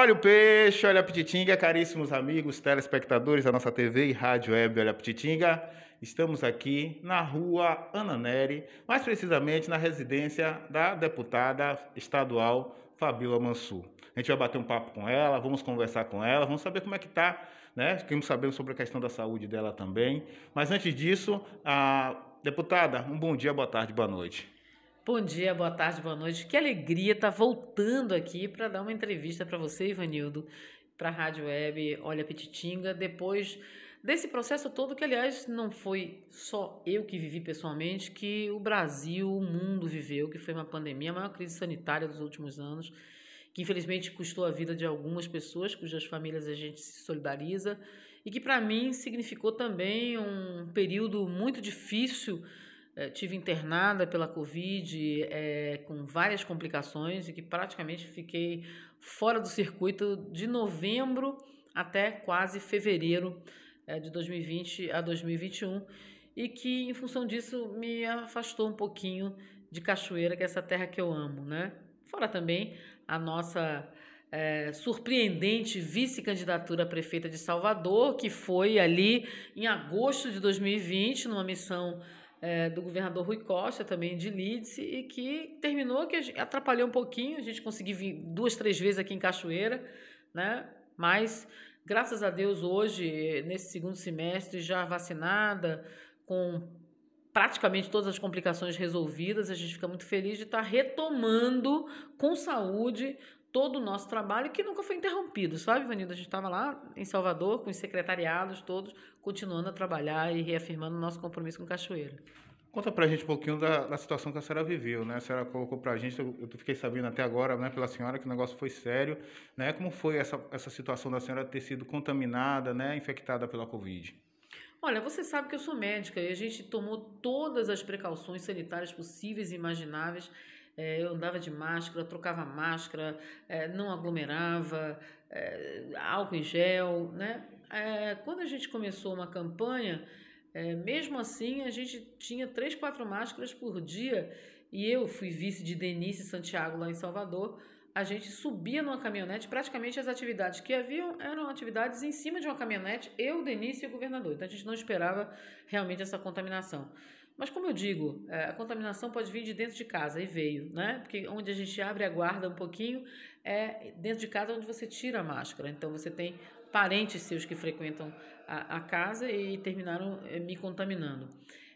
Olha o peixe, olha a Pititinga, caríssimos amigos, telespectadores da nossa TV e rádio web Olha a Pititinga. Estamos aqui na rua Ana mais precisamente na residência da deputada estadual Fabíola Mansur. A gente vai bater um papo com ela, vamos conversar com ela, vamos saber como é que está, né? Queremos saber sobre a questão da saúde dela também. Mas antes disso, a deputada, um bom dia, boa tarde, boa noite. Bom dia, boa tarde, boa noite. Que alegria estar tá voltando aqui para dar uma entrevista para você, Ivanildo, para a Rádio Web Olha Petitinga, depois desse processo todo que, aliás, não foi só eu que vivi pessoalmente, que o Brasil, o mundo viveu, que foi uma pandemia, a maior crise sanitária dos últimos anos, que infelizmente custou a vida de algumas pessoas, cujas famílias a gente se solidariza, e que para mim significou também um período muito difícil eh, tive internada pela Covid é, com várias complicações e que praticamente fiquei fora do circuito de novembro até quase fevereiro é, de 2020 a 2021 e que em função disso me afastou um pouquinho de Cachoeira, que é essa terra que eu amo, né? Fora também a nossa é, surpreendente vice-candidatura a prefeita de Salvador, que foi ali em agosto de 2020, numa missão é, do governador Rui Costa, também de Leeds, e que terminou, que atrapalhou um pouquinho, a gente conseguiu vir duas, três vezes aqui em Cachoeira, né? mas graças a Deus hoje, nesse segundo semestre, já vacinada, com praticamente todas as complicações resolvidas, a gente fica muito feliz de estar retomando com saúde todo o nosso trabalho, que nunca foi interrompido, sabe, Vanilda? A gente estava lá em Salvador com os secretariados todos, continuando a trabalhar e reafirmando o nosso compromisso com o Cachoeira. Conta pra gente um pouquinho da, da situação que a senhora viveu, né? A senhora colocou pra gente, eu, eu fiquei sabendo até agora, né, pela senhora, que o negócio foi sério, né? Como foi essa, essa situação da senhora ter sido contaminada, né, infectada pela Covid? Olha, você sabe que eu sou médica e a gente tomou todas as precauções sanitárias possíveis e imagináveis é, eu andava de máscara, trocava máscara, é, não aglomerava, é, álcool em gel, né? É, quando a gente começou uma campanha, é, mesmo assim a gente tinha três, quatro máscaras por dia e eu fui vice de Denise Santiago lá em Salvador a gente subia numa caminhonete, praticamente as atividades que haviam eram atividades em cima de uma caminhonete, eu, Denise e o governador. Então a gente não esperava realmente essa contaminação. Mas como eu digo, é, a contaminação pode vir de dentro de casa e veio, né? Porque onde a gente abre a guarda um pouquinho é dentro de casa é onde você tira a máscara. Então você tem parentes seus que frequentam a, a casa e terminaram é, me contaminando.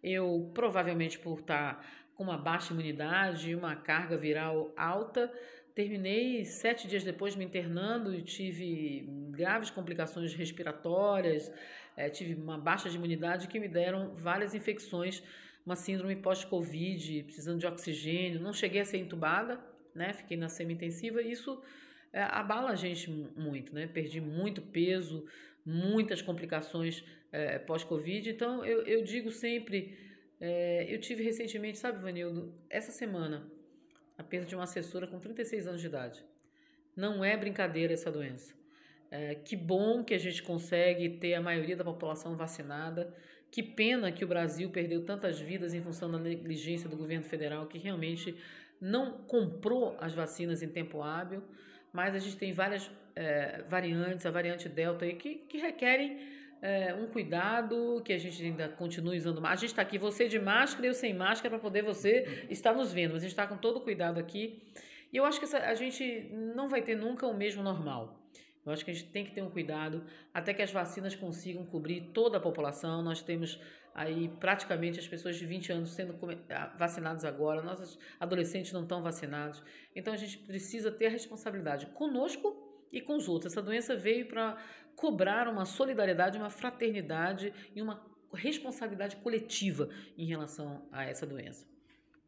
Eu provavelmente por estar tá com uma baixa imunidade, e uma carga viral alta, terminei sete dias depois me internando e tive graves complicações respiratórias, é, tive uma baixa de imunidade que me deram várias infecções uma síndrome pós-Covid, precisando de oxigênio. Não cheguei a ser entubada, né? Fiquei na semi-intensiva. Isso é, abala a gente muito, né? Perdi muito peso, muitas complicações é, pós-Covid. Então, eu, eu digo sempre... É, eu tive recentemente, sabe, Vanildo, essa semana, a perda de uma assessora com 36 anos de idade. Não é brincadeira essa doença. É, que bom que a gente consegue ter a maioria da população vacinada. Que pena que o Brasil perdeu tantas vidas em função da negligência do governo federal, que realmente não comprou as vacinas em tempo hábil, mas a gente tem várias é, variantes, a variante Delta, aí, que, que requerem é, um cuidado, que a gente ainda continue usando máscara. A gente está aqui, você de máscara e eu sem máscara, para poder você estar nos vendo, mas a gente está com todo cuidado aqui. E eu acho que essa, a gente não vai ter nunca o mesmo normal. Eu acho que a gente tem que ter um cuidado até que as vacinas consigam cobrir toda a população. Nós temos aí praticamente as pessoas de 20 anos sendo ah, vacinadas agora, nossos adolescentes não estão vacinados. Então a gente precisa ter responsabilidade conosco e com os outros. Essa doença veio para cobrar uma solidariedade, uma fraternidade e uma responsabilidade coletiva em relação a essa doença.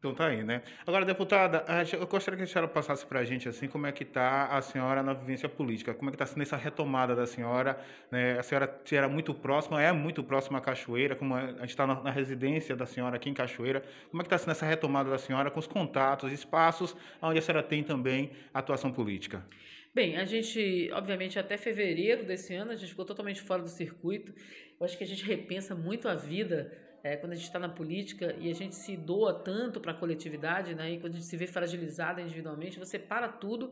Então tá aí, né? Agora, deputada, eu gostaria que a senhora passasse para a gente assim como é que está a senhora na vivência política, como é que está sendo essa retomada da senhora. Né? A senhora era muito próxima, é muito próxima à Cachoeira, como a gente está na, residência da senhora aqui em Cachoeira. Como é que está sendo essa retomada da senhora com os contatos, espaços onde a senhora tem também atuação política? Bem, a gente, obviamente, até fevereiro desse ano, a gente ficou totalmente fora do circuito. Eu acho que a gente repensa muito a vida é, quando a gente está na política e a gente se doa tanto para a coletividade, né, e quando a gente se vê fragilizada individualmente, você para tudo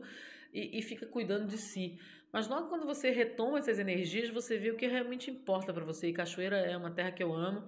e, e, fica cuidando de si. Mas logo quando você retoma essas energias, você vê o que realmente importa para você. E Cachoeira é uma terra que eu amo.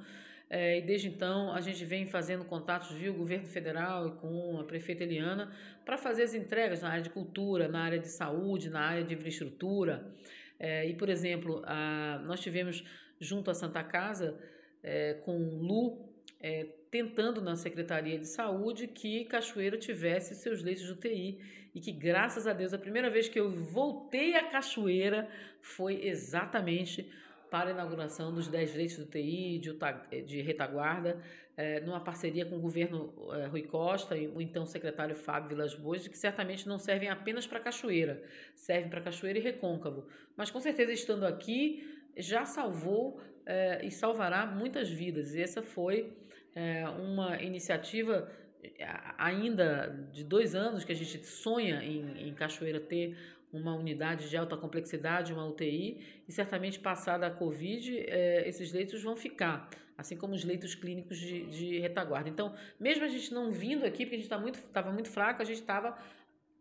É, e desde então a gente vem fazendo contatos viu, o governo federal e com a prefeita Eliana para fazer as entregas na área de cultura, na área de saúde, na área de infraestrutura. É, e, por exemplo, a, nós tivemos junto à Santa Casa é, com Lu é, tentando na Secretaria de Saúde que Cachoeira tivesse seus leitos de UTI e que, graças a Deus, a primeira vez que eu voltei a Cachoeira foi exatamente para a inauguração dos 10 leitos de UTI de, é, de retaguarda, é, numa parceria com o governo é, Rui Costa e o então secretário Fábio Vilas Boas, que certamente não servem apenas para Cachoeira, servem para Cachoeira e Recôncavo. Mas com certeza, estando aqui, já salvou é, e salvará muitas vidas. E essa foi é, uma iniciativa é, ainda de dois anos que a gente sonha em, em Cachoeira ter uma unidade de alta complexidade, uma UTI, e certamente passada a Covid, é, esses leitos vão ficar, assim como os leitos clínicos de, de retaguarda. Então, mesmo a gente não vindo aqui, porque a gente estava tá muito, muito fraco, a gente estava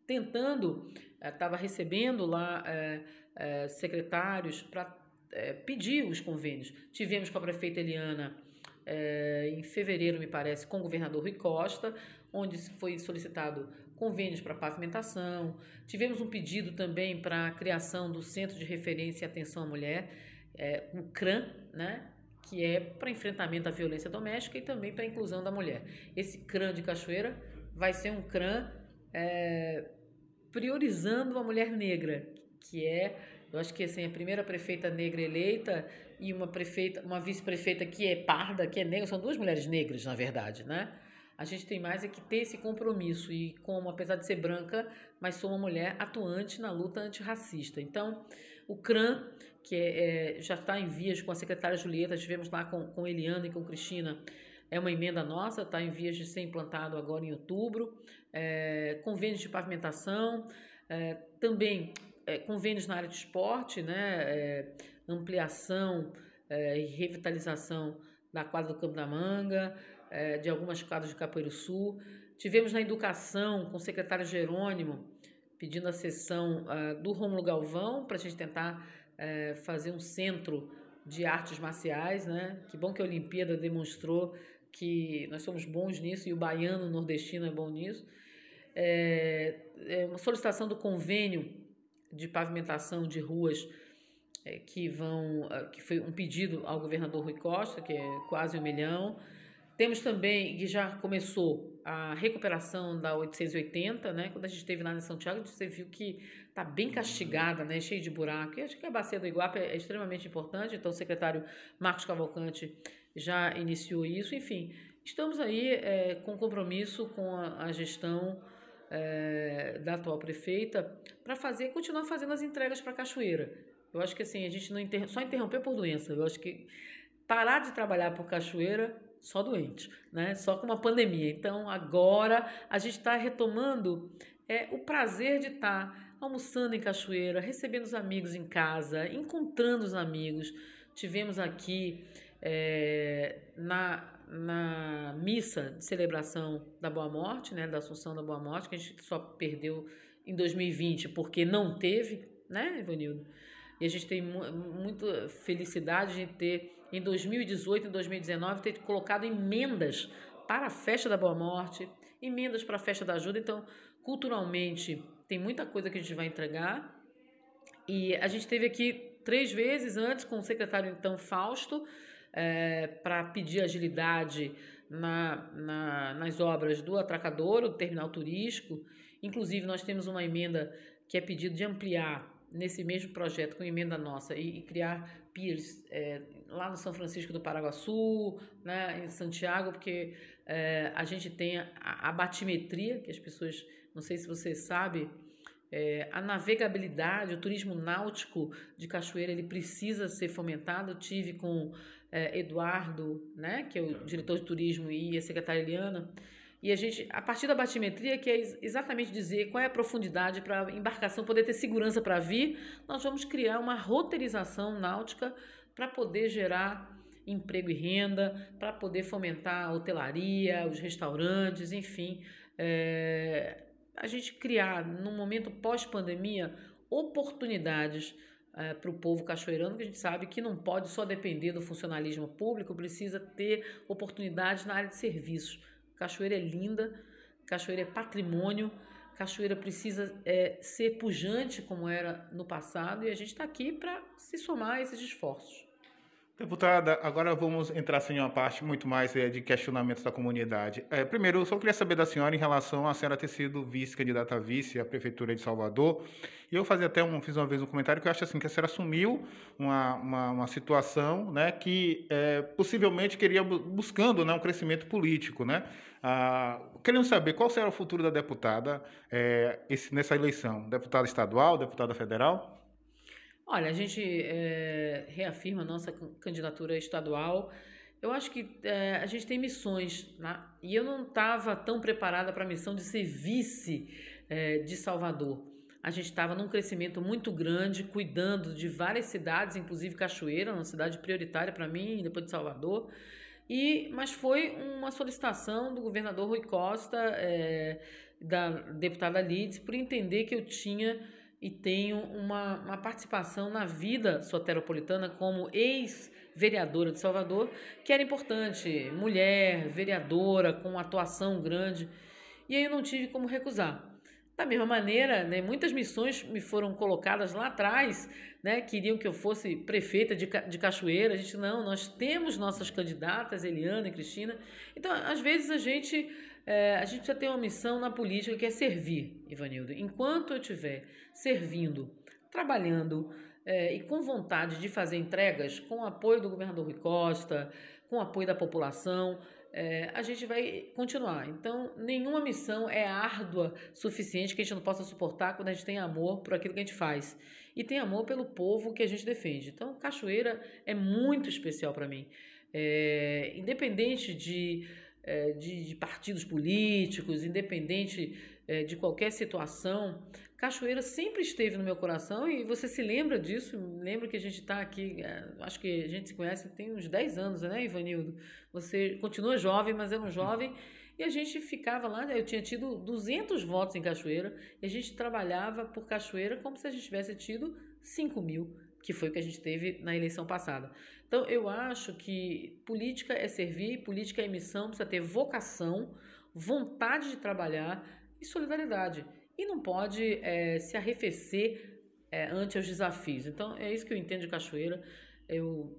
tentando, estava é, recebendo lá secretários para é, pedir os convênios. Tivemos com a prefeita Eliana é, em fevereiro, me parece, com o governador Rui Costa, onde foi solicitado convênios para pavimentação. Tivemos um pedido também para a criação do Centro de Referência e Atenção à Mulher, é, o CRAM, né? que é para enfrentamento à violência doméstica e também para a inclusão da mulher. Esse CRAM de Cachoeira vai ser um CRAM é, priorizando a mulher negra, que é eu acho que assim, a primeira prefeita negra eleita e uma prefeita, uma vice-prefeita que é parda, que é negra, são duas mulheres negras, na verdade, né? A gente tem mais é que ter esse compromisso e como, apesar de ser branca, mas sou uma mulher atuante na luta antirracista. Então, o CRAN, que é, é já está em vias com a secretária Julieta, estivemos lá com, com Eliana e com Cristina, é uma emenda nossa, está em vias de ser implantado agora em outubro. É, convênios de pavimentação, é, também é, convênios na área de esporte, né, é, ampliação é, e revitalização da quadra do Campo da Manga, é, de algumas quadras de Capoeiro Sul. Tivemos na educação com o secretário Jerônimo pedindo a sessão ah, do Rômulo Galvão para a gente tentar é, fazer um centro de artes marciais, né? Que bom que a Olimpíada demonstrou que nós somos bons nisso e o baiano nordestino é bom nisso. É, é uma solicitação do convênio de pavimentação de ruas é, que vão, ah, que foi um pedido ao governador Rui Costa, que é quase um milhão. Temos também, que já começou a recuperação da 880, né? Quando a gente esteve lá em São Tiago, você viu que está bem uhum. castigada, né? Cheio de buraco. E acho que a bacia do Iguape é extremamente importante, então o secretário Marcos Cavalcante já iniciou isso. Enfim, estamos aí é, com compromisso com a, a gestão é, da atual prefeita para fazer continuar fazendo as entregas para Cachoeira. Eu acho que assim, a gente não inter... só interromper por doença. Eu acho que parar de trabalhar por Cachoeira só doente, né? Só com uma pandemia. Então agora a gente está retomando é, o prazer de estar tá almoçando em Cachoeira, recebendo os amigos em casa, encontrando os amigos. Tivemos aqui é, na na missa de celebração da Boa Morte, né, da Assunção da Boa Morte, que a gente só perdeu em 2020 porque não teve, né, Ivanildo? E a gente tem mu muita felicidade de ter, em 2018 em 2019, ter colocado emendas para a festa da Boa Morte, emendas para a festa da ajuda. Então, culturalmente, tem muita coisa que a gente vai entregar. E a gente teve aqui três vezes antes com o secretário, então, Fausto é, eh, para pedir agilidade na, na, nas obras do atracador, do terminal turístico. Inclusive, nós temos uma emenda que é pedido de ampliar nesse mesmo projeto com emenda nossa e, e criar piers é, lá no São Francisco do Paraguaçu, né, em Santiago, porque é, a gente tem a, a batimetria, que as pessoas, não sei se você sabe, é, a navegabilidade, o turismo náutico de Cachoeira, ele precisa ser fomentado. Eu tive com é, Eduardo, né, que é o diretor de turismo e a secretária Eliana, e a gente, a partir da batimetria, que é exatamente dizer qual é a profundidade para a embarcação poder ter segurança para vir, nós vamos criar uma roteirização náutica para poder gerar emprego e renda, para poder fomentar a hotelaria, os restaurantes, enfim. É, a gente criar, no momento pós-pandemia, oportunidades é, para o povo cachoeirano, que a gente sabe que não pode só depender do funcionalismo público, precisa ter oportunidades na área de serviços. Cachoeira é linda, cachoeira é patrimônio, cachoeira precisa é, ser pujante como era no passado e a gente está aqui para se somar a esses esforços. Deputada, agora vamos entrar assim, em uma parte muito mais é, de questionamentos da comunidade. É, primeiro, eu só queria saber da senhora em relação à senhora ter sido vice-candidata a vice à Prefeitura de Salvador. E eu fazia até um, fiz uma vez um comentário que eu acho assim, que a senhora assumiu uma, uma, uma situação né, que é, possivelmente queria buscando né, um crescimento político. Né? Ah, querendo saber qual será o futuro da deputada esse, nessa eleição, deputada estadual, deputada federal? Olha, a gente é, reafirma nossa candidatura estadual. Eu acho que é, a gente tem missões, né? e eu não estava tão preparada para a missão de ser vice é, de Salvador. A gente estava num crescimento muito grande, cuidando de várias cidades, inclusive Cachoeira, uma cidade prioritária para mim, depois de Salvador. E, mas foi uma solicitação do governador Rui Costa, é, da deputada Lides, por entender que eu tinha e tenho uma, uma participação na vida soteropolitana como ex-vereadora de Salvador, que era importante, mulher, vereadora, com atuação grande, e aí eu não tive como recusar. Da mesma maneira, né, muitas missões me foram colocadas lá atrás, né, queriam que eu fosse prefeita de, de Cachoeira. A gente, não, nós temos nossas candidatas, Eliana e Cristina. Então, às vezes a gente é, a gente precisa ter uma missão na política que é servir, Ivanildo. Enquanto eu estiver servindo, trabalhando é, e com vontade de fazer entregas, com o apoio do governador Rui Costa, com o apoio da população, é, a gente vai continuar. Então, nenhuma missão é árdua suficiente que a gente não possa suportar quando a gente tem amor por aquilo que a gente faz e tem amor pelo povo que a gente defende. Então, Cachoeira é muito especial para mim. É, independente de é, de, de, partidos políticos, independente é, de qualquer situação, Cachoeira sempre esteve no meu coração e você se lembra disso, lembra que a gente está aqui, é, acho que a gente se conhece tem uns 10 anos, né, Ivanildo? Você continua jovem, mas era um jovem e a gente ficava lá, né, eu tinha tido 200 votos em Cachoeira e a gente trabalhava por Cachoeira como se a gente tivesse tido 5 mil que foi o que a gente teve na eleição passada. Então, eu acho que política é servir, política é missão, precisa ter vocação, vontade de trabalhar e solidariedade. E não pode é, se arrefecer é, ante os desafios. Então, é isso que eu entendo de Cachoeira. Eu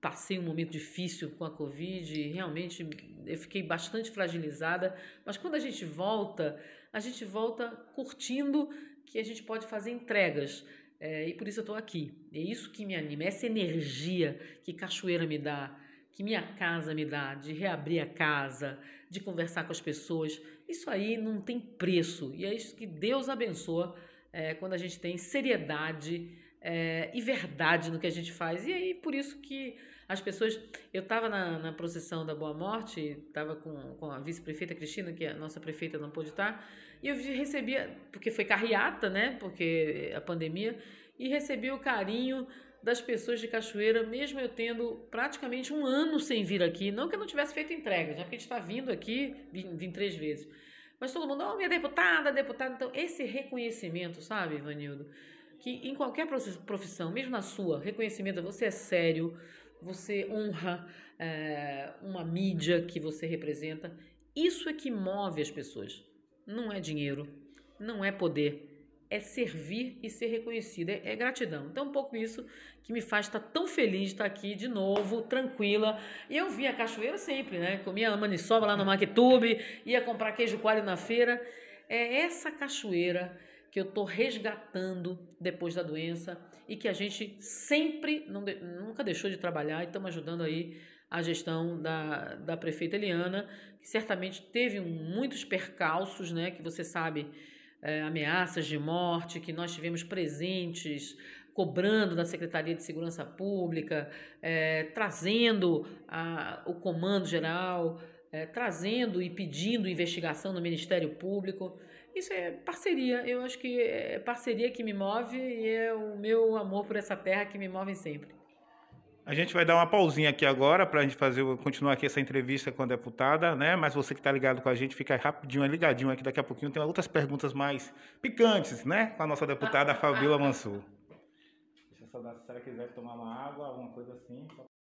passei um momento difícil com a Covid, realmente eu fiquei bastante fragilizada, mas quando a gente volta, a gente volta curtindo que a gente pode fazer entregas é, e por isso eu estou aqui. É isso que me anima, é essa energia que Cachoeira me dá, que minha casa me dá, de reabrir a casa, de conversar com as pessoas. Isso aí não tem preço e é isso que Deus abençoa é, quando a gente tem seriedade. É, e verdade no que a gente faz. E aí, por isso que as pessoas. Eu estava na, na, procissão da Boa Morte, estava com, com a vice-prefeita Cristina, que é a nossa prefeita não pôde estar, e eu recebia, porque foi carreata, né? Porque a pandemia, e recebia o carinho das pessoas de Cachoeira, mesmo eu tendo praticamente um ano sem vir aqui. Não que eu não tivesse feito entrega, já que a gente está vindo aqui, vim, vim, três vezes. Mas todo mundo, oh, minha deputada, deputada. Então, esse reconhecimento, sabe, Ivanildo? Que em qualquer profissão, mesmo na sua, reconhecimento, é você é sério, você honra é, uma mídia que você representa. Isso é que move as pessoas não é dinheiro, não é poder, é servir e ser reconhecido, é, é gratidão. Então, um pouco isso que me faz estar tão feliz de estar aqui de novo, tranquila. E eu via a cachoeira sempre, né? Comia maniçoba lá no Maquetube, ia comprar queijo coalho na feira. É essa cachoeira que eu estou resgatando depois da doença e que a gente sempre, não, nunca deixou de trabalhar e estamos ajudando aí a gestão da, da prefeita Eliana, que certamente teve muitos percalços, né, que você sabe, é, ameaças de morte, que nós tivemos presentes cobrando da Secretaria de Segurança Pública, é, trazendo a, o comando geral, é, trazendo e pedindo investigação no Ministério Público. Isso é parceria, eu acho que é parceria que me move e é o meu amor por essa terra que me move sempre. A gente vai dar uma pausinha aqui agora para a gente fazer, continuar aqui essa entrevista com a deputada, né? Mas você que está ligado com a gente, fica rapidinho, é ligadinho aqui. Daqui a pouquinho tem outras perguntas mais picantes, né? Com a nossa deputada Fabiola Mansur. Deixa eu só dar, quiser tomar uma água, alguma coisa assim, só